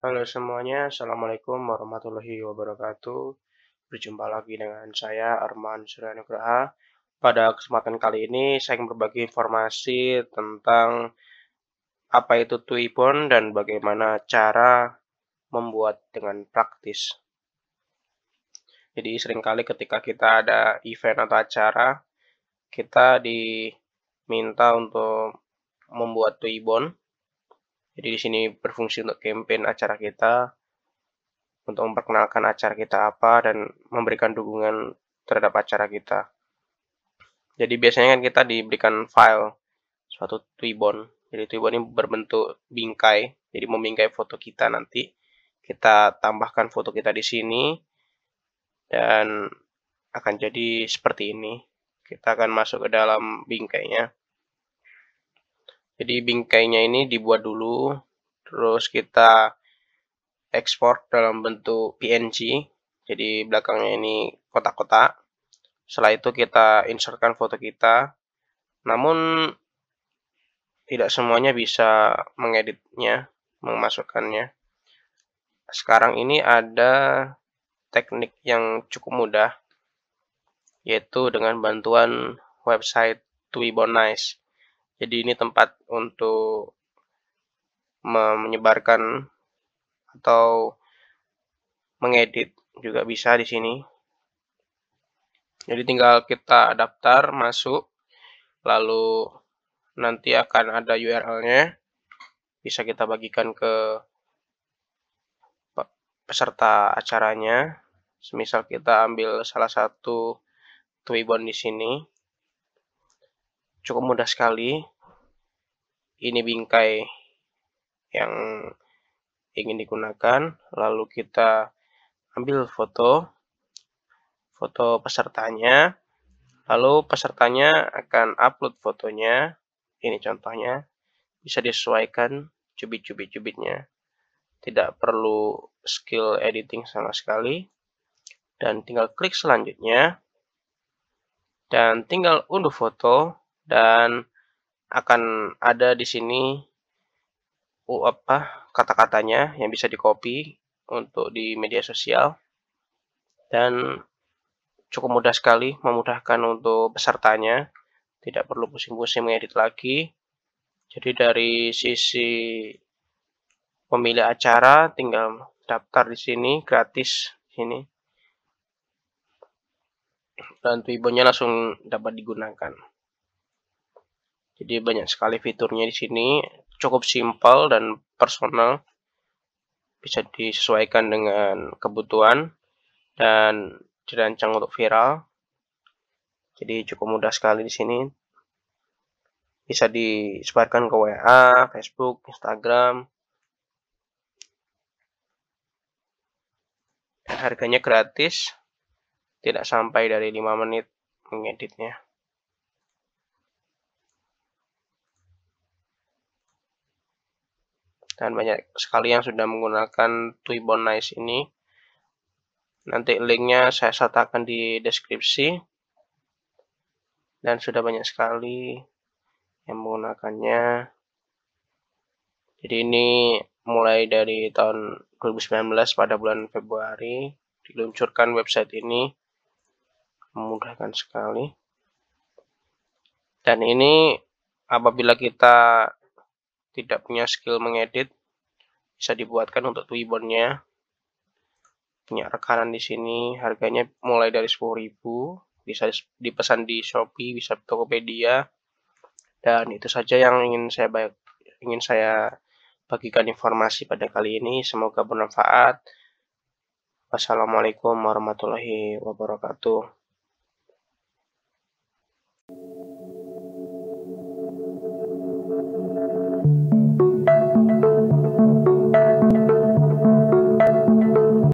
Halo semuanya, Assalamualaikum warahmatullahi wabarakatuh. Berjumpa lagi dengan saya, Arman Suryanugraha. Pada kesempatan kali ini, saya ingin berbagi informasi tentang apa itu Twibbon dan bagaimana cara membuat dengan praktis. Jadi seringkali ketika kita ada event atau acara, kita diminta untuk membuat Twibbon jadi di sini berfungsi untuk campaign acara kita, untuk memperkenalkan acara kita apa dan memberikan dukungan terhadap acara kita. Jadi biasanya kan kita diberikan file suatu Twibbon. Jadi Twibbon ini berbentuk bingkai, jadi membingkai foto kita nanti. Kita tambahkan foto kita di sini dan akan jadi seperti ini. Kita akan masuk ke dalam bingkainya. Jadi bingkainya ini dibuat dulu, terus kita ekspor dalam bentuk PNG. Jadi belakangnya ini kotak-kotak. Setelah itu kita insertkan foto kita. Namun tidak semuanya bisa mengeditnya, memasukkannya. Sekarang ini ada teknik yang cukup mudah, yaitu dengan bantuan website Twibonize. Jadi ini tempat untuk menyebarkan atau mengedit juga bisa di sini. Jadi tinggal kita daftar, masuk, lalu nanti akan ada URL-nya. Bisa kita bagikan ke peserta acaranya. Semisal kita ambil salah satu Twibbon di sini cukup mudah sekali. Ini bingkai yang ingin digunakan, lalu kita ambil foto, foto pesertanya, lalu pesertanya akan upload fotonya, ini contohnya, bisa disesuaikan cubit-cubit-cubitnya. Tidak perlu skill editing sama sekali, dan tinggal klik selanjutnya, dan tinggal unduh foto, dan akan ada di sini uh, apa kata-katanya yang bisa dicopy untuk di media sosial dan cukup mudah sekali memudahkan untuk pesertanya tidak perlu pusing-pusing mengedit lagi jadi dari sisi pemilik acara tinggal daftar di sini gratis ini dan Twibonya langsung dapat digunakan jadi banyak sekali fiturnya di sini, cukup simpel dan personal. Bisa disesuaikan dengan kebutuhan dan dirancang untuk viral. Jadi cukup mudah sekali di sini. Bisa disebarkan ke WA, Facebook, Instagram. Dan harganya gratis, tidak sampai dari 5 menit mengeditnya. dan banyak sekali yang sudah menggunakan Nice ini. Nanti linknya saya sertakan di deskripsi. Dan sudah banyak sekali yang menggunakannya. Jadi ini mulai dari tahun 2019 pada bulan Februari diluncurkan website ini. Memudahkan sekali. Dan ini apabila kita tidak punya skill mengedit bisa dibuatkan untuk Twibbonnya punya rekanan di sini harganya mulai dari 10.000 bisa dipesan di Shopee bisa di Tokopedia dan itu saja yang ingin saya ingin saya bagikan informasi pada kali ini semoga bermanfaat Wassalamualaikum warahmatullahi wabarakatuh